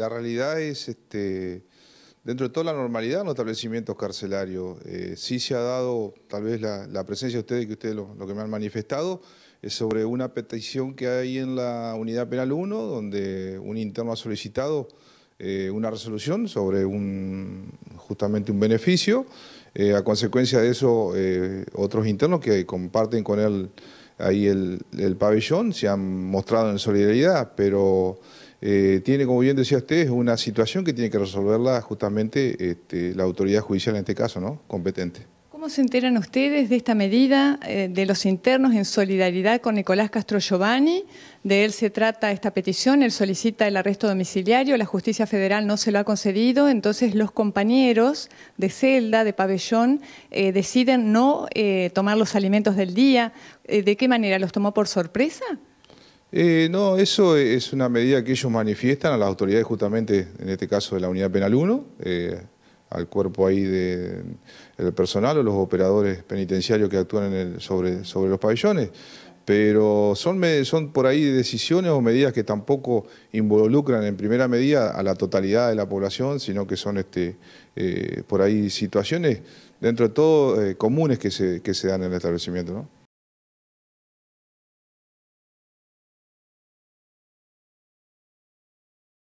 La realidad es, este, dentro de toda la normalidad en los establecimientos carcelarios, eh, sí se ha dado tal vez la, presencia de ustedes, que ustedes lo, que me han manifestado, es sobre una petición que hay en la Unidad Penal 1, donde un interno ha solicitado eh, una resolución sobre un, justamente un beneficio. Eh, a consecuencia de eso, otros internos que comparten con él ahí el pabellón se han mostrado en solidaridad, pero eh, tiene, como bien decía usted, una situación que tiene que resolverla justamente este, la autoridad judicial en este caso, ¿no? Competente. ¿Cómo se enteran ustedes de esta medida eh, de los internos en solidaridad con Nicolás Castro Giovanni? De él se trata esta petición, él solicita el arresto domiciliario, la justicia federal no se lo ha concedido, entonces los compañeros de celda, de pabellón, eh, deciden no tomar los alimentos del día. ¿De qué manera? ¿Los tomó por sorpresa? Eh, no, eso es una medida que ellos manifiestan a las autoridades justamente, en este caso de la Unidad Penal 1, eh, al cuerpo ahí del personal o los operadores penitenciarios que actúan en sobre, sobre los pabellones. Pero son, son por ahí decisiones o medidas que tampoco involucran en primera medida a la totalidad de la población, sino que son este, eh, por ahí situaciones dentro de todo comunes que se, que se dan en el establecimiento. ¿no?